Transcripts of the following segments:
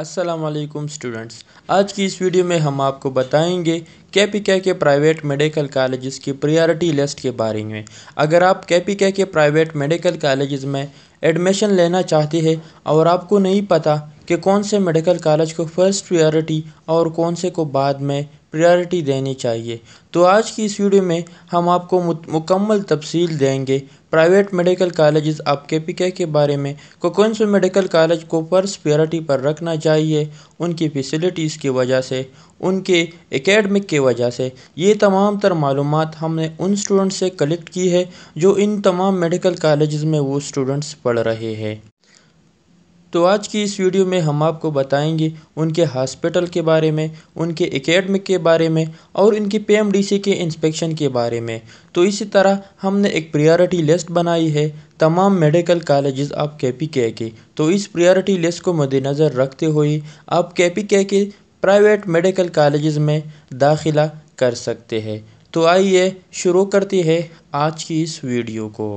Aslam students आज की इस वीडियो में हम आपको बताएंगे कैपिका के प्राइवेट मेडिकल कॉलेजेस की प्रायोरिटी लिस्ट के बारे में अगर आप कैपिका के प्राइवेट मेडिकल कॉलेजेस में एडमिशन लेना चाहते हैं और आपको नहीं पता कि कौन से मेडिकल कॉलेज को फर्स्ट प्रायोरिटी और कौन से को बाद में प्रायोरिटी देनी चाहिए तो आज की इस वीडियो में हम आपको मुकम्मल तफसील देंगे प्राइवेट मेडिकल कॉलेज़ आप के पी के के बारे में को कौन से मेडिकल कॉलेज को फर्स्ट प्रायोरिटी पर रखना चाहिए उनकी फैसिलिटीज़ की वजह से उनके एकेडमिक की वजह से ये तमाम तर मालूम हमने उन स्टूडेंट्स से कलेक्ट की है जो इन तमाम मेडिकल कॉलेज़ में वो स्टूडेंट्स पढ़ रहे हैं तो आज की इस वीडियो में हम आपको बताएंगे उनके हॉस्पिटल के बारे में उनके एकेडमिक के बारे में और इनके पीएमडीसी के इंस्पेक्शन के बारे में तो इसी तरह हमने एक प्रायोरिटी लिस्ट बनाई है तमाम मेडिकल कॉलेजेस आप के पी के के तो इस प्रायोरिटी लिस्ट को मद्देनज़र रखते हुए आप के पी के के प्राइवेट मेडिकल कॉलेज में दाखिला कर सकते हैं तो आइए शुरू करते हैं आज की इस वीडियो को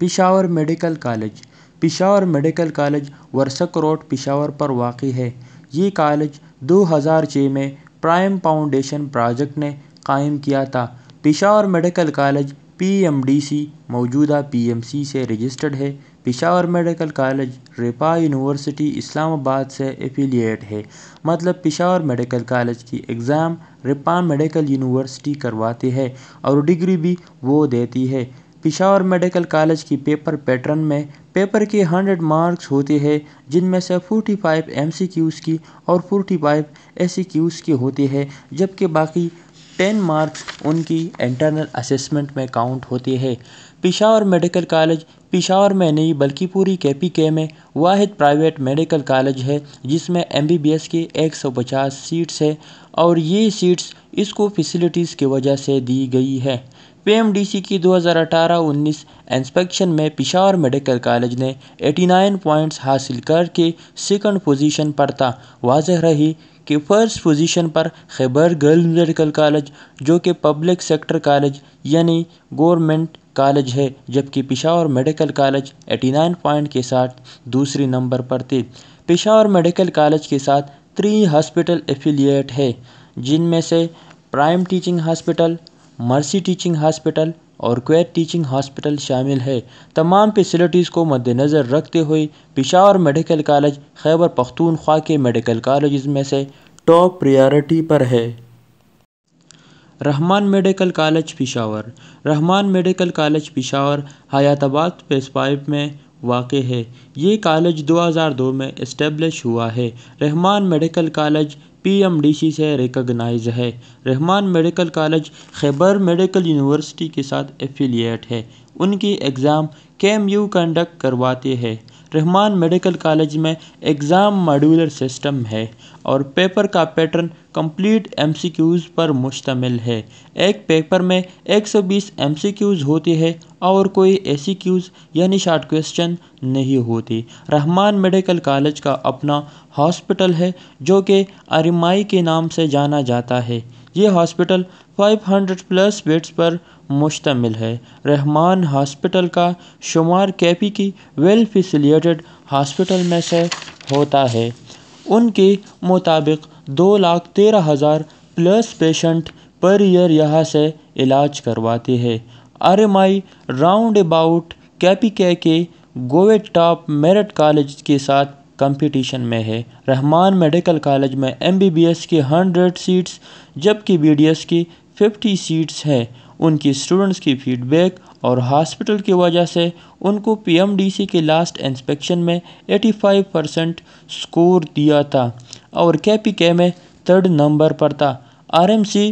Peshawar medical college Peshawar medical college Warsak road Peshawar पर वाक़ है ये कॉलेज दो हज़ार छः में प्राइम फाउंडेशन प्रोजेक्ट ने कायम किया था पिशावर मेडिकल कॉलेज पीएमडीसी मौजूदा पीएमसी से रजिस्टर्ड है Peshawar medical college Riphah university Islamabad से एफिलिएट है मतलब पिशावर मेडिकल कॉलेज की एग्ज़ाम रेपा मेडिकल यूनिवर्सिटी करवाती है और डिग्री भी वो देती है पिशावर मेडिकल कॉलेज की पेपर पैटर्न में पेपर के हंड्रेड मार्क्स होते हैं जिनमें से 45 फाइव एम सी क्यूज़ की और forty five A C Qs की होती है जबकि बाकी टेन मार्क्स उनकी इंटरनल असेसमेंट में काउंट होते हैं पिशावर मेडिकल कॉलेज पिशावर में नहीं बल्कि पूरी के पी के में वाद प्राइवेट मेडिकल कॉलेज है जिसमें एम बी बी एस की एक सौ पचास सीट्स है और ये सीट्स इसको फैसिलिटीज़ की वजह से दी गई है पीएमडीसी की 2018-19 इंस्पेक्शन में पिशावर मेडिकल कॉलेज ने 89 पॉइंट्स हासिल करके सेकंड पोजीशन पर था वाजह रही कि फर्स्ट पोजीशन पर खैबर गर्ल मेडिकल कॉलेज जो कि पब्लिक सेक्टर कॉलेज यानी गवर्नमेंट कॉलेज है जबकि पिशावर मेडिकल कॉलेज 89 पॉइंट के साथ दूसरे नंबर पर थे पिशावर मेडिकल कॉलेज के साथ थ्री हॉस्पिटल एफिलिएट है जिनमें से prime teaching hospital mercy teaching hospital और क्वैत टीचिंग हॉस्पिटल शामिल है तमाम फैसिलिटीज़ को मद्देनज़र रखते हुए पिशावर मेडिकल कॉलेज खैबर पख्तूनख्वा के मेडिकल कॉलेज में से टॉप प्रायोरिटी पर है Rehman medical college Peshawar Rehman medical college Peshawar पेस पेस्पाइप में वाक़ है ये कॉलेज 2002 में इस्टेब्लिश हुआ है रहमान मेडिकल कॉलेज पीएमडीसी से रिकॉग्नाइज है Rehman medical college Khyber medical university के साथ एफिलिएट है उनकी एग्ज़ाम केएमयू कंडक्ट करवाते हैं रहमान मेडिकल कॉलेज में एग्जाम मॉड्यूलर सिस्टम है और पेपर का पैटर्न कंप्लीट एमसीक्यूज पर मुश्तमिल है एक पेपर में 120 एमसीक्यूज होती है और कोई क्यूज़ यानी शॉर्ट क्वेश्चन नहीं होती रहमान मेडिकल कॉलेज का अपना हॉस्पिटल है जो कि अरिमाई के नाम से जाना जाता है ये हॉस्पिटल 500 प्लस बेड्स पर मुश्तमिल है रहमान हॉस्पिटल का शुमार कैपी की वेल फैसिलिएटेड हॉस्पिटल में से होता है उनके मुताबिक दो लाख तेरह हज़ार प्लस पेशेंट पर ईयर यहाँ से इलाज करवाते हैं R M I round about KP के के गोवे टॉप मेरिट कॉलेज के साथ कंपटीशन में है रहमान मेडिकल कॉलेज में एमबीबीएस की हंड्रेड सीट्स जबकि बीडीएस की फिफ्टी सीट्स हैं उनकी स्टूडेंट्स की फीडबैक और हॉस्पिटल की वजह से उनको पीएमडीसी के लास्ट इंस्पेक्शन में 85 परसेंट स्कोर दिया था और के में थर्ड नंबर पर था आरएमसी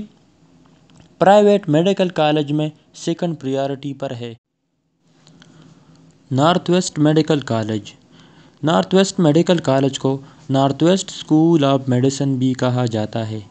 प्राइवेट मेडिकल कॉलेज में सेकंड प्रायोरिटी पर है north west medical college north west medical college को north west school of medicine भी कहा जाता है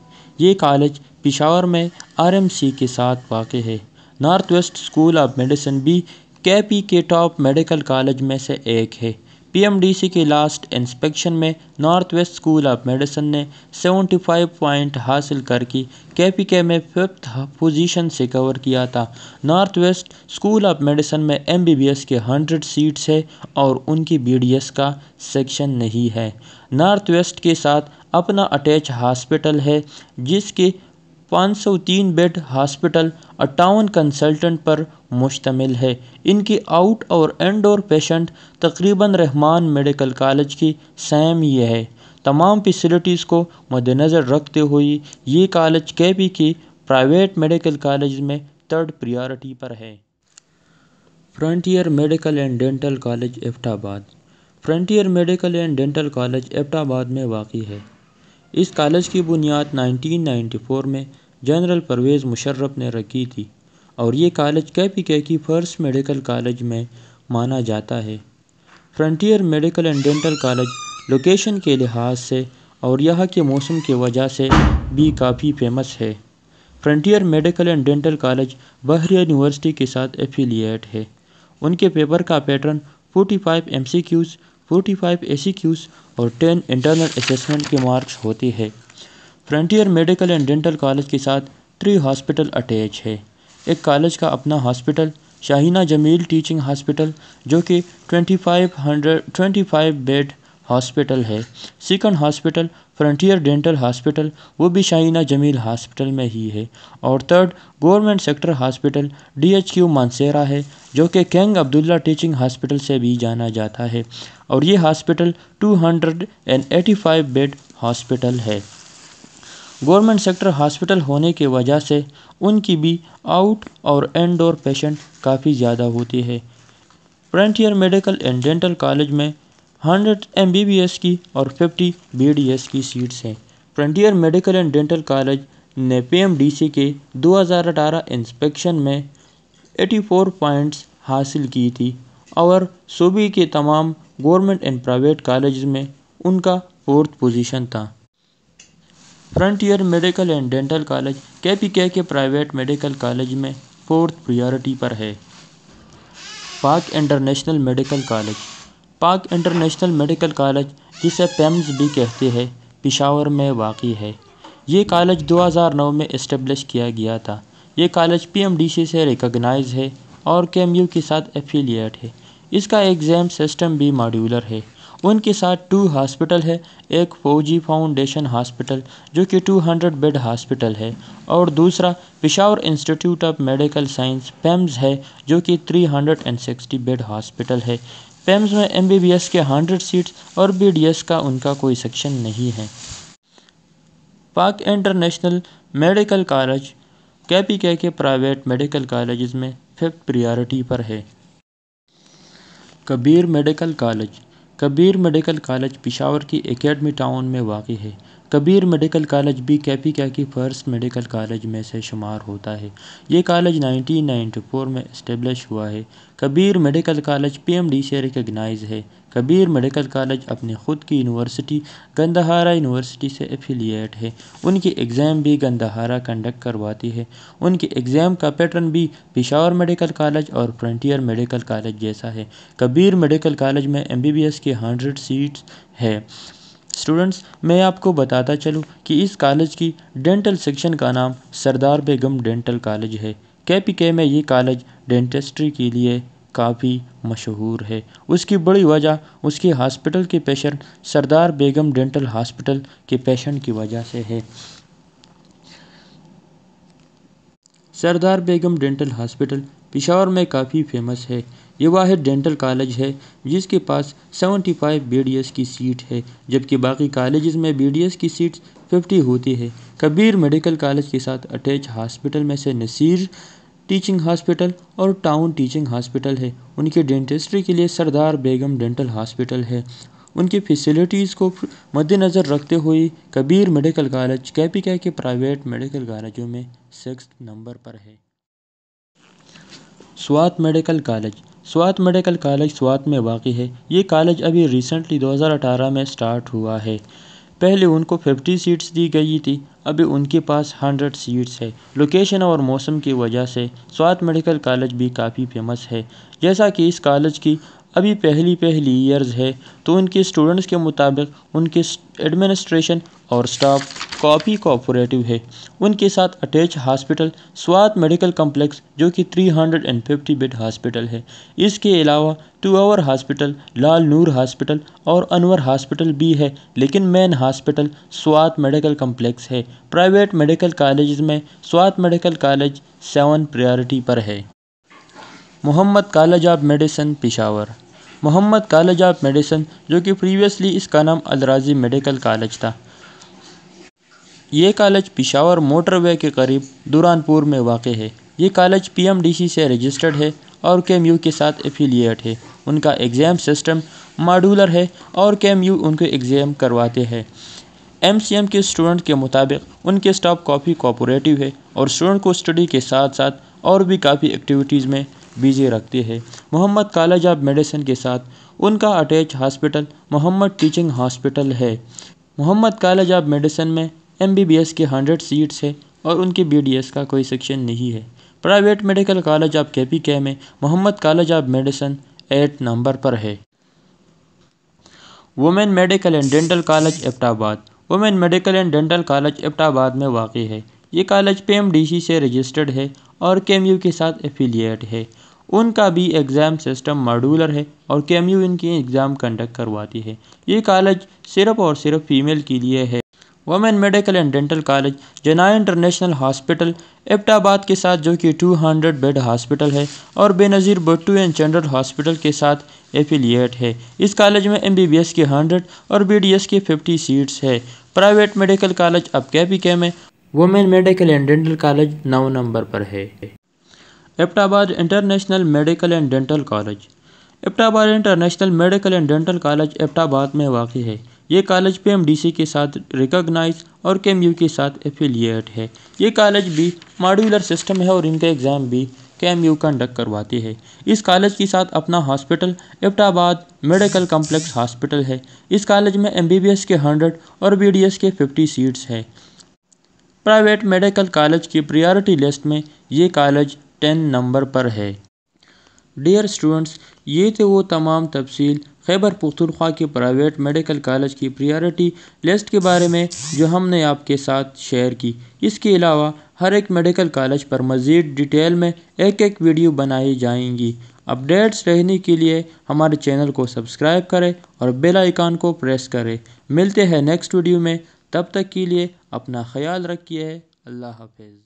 ये कॉलेज पिशावर में आरएमसी के साथ वाक़ है north west school of medicine भी केपी के टॉप मेडिकल कॉलेज में से एक है पीएमडीसी के लास्ट इंस्पेक्शन में north west school of medicine ने 75 पॉइंट हासिल करके के में फिफ्थ पोजीशन से कवर किया था north west school of medicine में एमबीबीएस के 100 सीट्स है और उनकी बीडीएस का सेक्शन नहीं है नॉर्थ वेस्ट के साथ अपना अटैच हॉस्पिटल है जिसके 503 बेड हॉस्पिटल अट्ठावन कंसल्टेंट पर मुश्तमिल है इनकी आउट और इनडोर पेशेंट तकरीबन रहमान मेडिकल कॉलेज की सैम ये है तमाम फैसिलिटीज़ को मद्दनज़र रखते हुए ये कॉलेज के पी की प्राइवेट मेडिकल कॉलेज में थर्ड प्रायोरिटी पर है frontier medical and dental college Abbottabad frontier medical and dental college Abbottabad में वाक़ है इस कॉलेज की बुनियाद 1994 में जनरल परवेज़ मुशर्रफ ने रखी थी और ये कॉलेज के पी की फर्स्ट मेडिकल कॉलेज में माना जाता है frontier medical and dental college location के लिहाज से और यहाँ के मौसम की वजह से भी काफ़ी फेमस है frontier medical and dental college बहर यूनिवर्सिटी के साथ एफिलिएट है उनके पेपर का पैटर्न 45 फाइव फोर्टी फाइव और टेन इंटरनल असमेंट के मार्क्स होती है frontier medical and dental college के साथ थ्री हॉस्पिटल अटैच है एक कॉलेज का अपना hospital Shaheena Jamil teaching hospital जो कि twenty five hundred twenty five bed hospital है second hospital frontier dental hospital वो भी शाइना जमील हॉस्पिटल में ही है और third government sector hospital D H Q Mansehra है जो कि किंग अब्दुल्ला टीचिंग हॉस्पिटल से भी जाना जाता है और ये हॉस्पिटल 285 बेड हॉस्पिटल है गवर्नमेंट सेक्टर हॉस्पिटल होने की वजह से उनकी भी आउट और इनडोर पेशेंट काफ़ी ज़्यादा होती है frontier medical and dental college में hundred M B B S की और फिफ्टी बी डी एस की सीट्स हैं frontier medical and dental college ने पी एम डी सी के दो हज़ार अठारह इंस्पेक्शन में एटी फोर पॉइंट्स हासिल की थी और सूबे के तमाम गवर्नमेंट एंड प्राइवेट कॉलेज में उनका फोर्थ पोजीशन था frontier medical and dental college K P K के प्राइवेट मेडिकल कॉलेज में फोर्थ प्रायोरिटी पर है Pak international medical college Pak international medical college जिसे पेम्स भी कहते हैं पिशावर में वाक़ है ये कॉलेज 2009 में इस्टेब्लिश किया गया था ये कॉलेज पीएमडीसी से रिकॉग्नाइज है और के के साथ एफिलिएट है इसका एग्ज़ाम सिस्टम भी मॉड्यूलर है उनके साथ टू हॉस्पिटल है एक फौजी फाउंडेशन हॉस्पिटल जो कि 200 बेड हॉस्पिटल है और दूसरा Peshawar institute of medical science PIMS है जो कि 360 बेड हॉस्पिटल है पेम्स में एम के हंड्रेड सीट्स और बी का उनका कोई सेक्शन नहीं है Pak international medical college K P K के प्राइवेट मेडिकल कॉलेज में फिफ्थ प्रायोरिटी पर है Kabir medical college Kabir medical college Peshawar की एकेडमी टाउन में वाक़ है कबीर मेडिकल कॉलेज भी कैपी क्या की फ़र्स्ट मेडिकल कॉलेज में से शुमार होता है ये कॉलेज 1994 में इस्टेब्लिश हुआ है कबीर मेडिकल कॉलेज पीएमडी से रिकगनाइज है कबीर मेडिकल कॉलेज अपने खुद की यूनिवर्सिटी गंदहारा यूनिवर्सिटी से एफिलिएट है उनकी एग्ज़ाम भी गंदहारा कंडक्ट करवाती है उनके एग्ज़ाम का पैटर्न भी पिशावर मेडिकल कॉलेज और फ्रंटियर मेडिकल कॉलेज जैसा है कबीर मेडिकल कॉलेज में एम की हंड्रेड सीट्स है स्टूडेंट्स मैं आपको बताता चलूँ कि इस कॉलेज की डेंटल सेक्शन का नाम सरदार बेगम डेंटल कॉलेज है के पी के में ये कॉलेज डेंटिस्ट्री के लिए काफ़ी मशहूर है उसकी बड़ी वजह उसके हॉस्पिटल के patient Sardar Begum dental hospital के पेशेंट की वजह से है सरदार बेगम डेंटल हॉस्पिटल पिशावर में काफ़ी फेमस है ये वाहिद डेंटल कॉलेज है जिसके पास 75 बीडीएस की सीट है जबकि बाकी कॉलेज में बी की सीट 50 होती है कबीर मेडिकल कॉलेज के साथ अटैच हॉस्पिटल में से नसीर टीचिंग हॉस्पिटल और टाउन टीचिंग हॉस्पिटल है उनके डेंटिस्ट्री के लिए सरदार बेगम डेंटल हॉस्पिटल है उनकी फैसिलिटीज़ को मद्देनज़र रखते हुए कबीर मेडिकल कॉलेज कै के प्राइवेट मेडिकल कॉलेजों में सिक्स नंबर पर है Swat medical college Swat medical college Swat में वाक़ है ये कॉलेज अभी रिसेंटली 2018 में स्टार्ट हुआ है पहले उनको फिफ्टी सीट्स दी गई थी अभी उनके पास हंड्रेड सीट्स है लोकेशन और मौसम की वजह से स्वात मेडिकल कॉलेज भी काफ़ी फेमस है जैसा कि इस कॉलेज की अभी पहली पहली ईयर्स है तो उनके स्टूडेंट्स के मुताबिक उनके एडमिनिस्ट्रेशन और स्टाफ काफ़ी कोऑपरेटिव है उनके साथ attach hospital Swat medical complex जो कि 350 बेड हॉस्पिटल है इसके अलावा two hour hospital Lal Noor hospital और अनवर हॉस्पिटल भी है लेकिन main hospital Swat medical complex है प्राइवेट मेडिकल कॉलेज में Swat medical college seven priority पर है Muhammad college of medicine Peshawar Muhammad college of medicine जो कि प्रीवियसली इसका नाम अलराजी मेडिकल कॉलेज था ये कॉलेज पिशावर मोटरवे के करीब दुरानपुर में वाक़ है ये कॉलेज पीएमडीसी से रजिस्टर्ड है और के के साथ एफिलिएट है उनका एग्ज़ाम सिस्टम मॉडुलर है और के उनके एग्ज़ाम करवाते हैं एमसीएम के स्टूडेंट के मुताबिक उनके स्टाफ काफ़ी कोऑपरेटिव है और स्टूडेंट को स्टडी के साथ साथ और भी काफ़ी एक्टिविटीज़ में बिजी रखते हैं मोहम्मद कॉलेज ऑफ मेडिसिन के साथ उनका attach hospital Muhammad teaching hospital है मोहम्मद कॉलेज ऑफ मेडिसिन में एस के हंड्रेड सीट्स है और उनके एस का कोई सेक्शन नहीं है प्राइवेट मेडिकल कॉलेज ऑफ के के में Muhammad college of medicine eight number पर है women medical and dental college Abbottabad women medical and dental college Abbottabad में वाक़ है ये कॉलेज पीएमडीसी से रजिस्टर्ड है और यू के साथ एफिलिएट है उनका भी एग्ज़ाम सिस्टम मॉडुलर है और यू इनकी एग्ज़ाम कंडक्ट करवाती है ये कॉलेज सिर्फ और सिर्फ फीमेल के लिए है women medical and dental college Jinnah international hospital Abbottabad के साथ जो कि 200 बेड हॉस्पिटल है और Benazir Bhutto and general hospital के साथ एफिलिएट है इस कॉलेज में एमबीबीएस के 100 और बीडीएस की 50 सीट्स है प्राइवेट मेडिकल कॉलेज अब कैपीके में women medical and dental college नौ नंबर पर है Abbottabad international medical and dental college Abbottabad international medical and dental college Abbottabad में वाक़ है ये कॉलेज पी_एम_डी_सी के साथ रिकॉग्नाइज और के_एम_यू के साथ एफिलिएट है ये कॉलेज भी मॉड्यूलर सिस्टम है और इनका एग्जाम भी यू कंडक्ट करवाती है इस कॉलेज के साथ अपना hospital Abbottabad medical complex hospital है इस कॉलेज में एम के हंड्रेड और बी के फिफ्टी सीट्स है प्राइवेट मेडिकल कॉलेज की प्रायोरिटी लिस्ट में ये कॉलेज टेन नंबर पर है डियर स्टूडेंट्स ये थे वो तमाम तफसील खैबर पुख्तनख्वा के प्राइवेट मेडिकल कॉलेज की प्रायोरिटी लिस्ट के बारे में जो हमने आपके साथ शेयर की इसके अलावा हर एक मेडिकल कॉलेज पर मज़ीद डिटेल में एक एक वीडियो बनाई जाएंगी अपडेट्स रहने के लिए हमारे चैनल को सब्सक्राइब करें और बेल आइकन को प्रेस करें मिलते हैं नेक्स्ट वीडियो में तब तक के लिए अपना ख्याल रखिए अल्लाह हाफिज़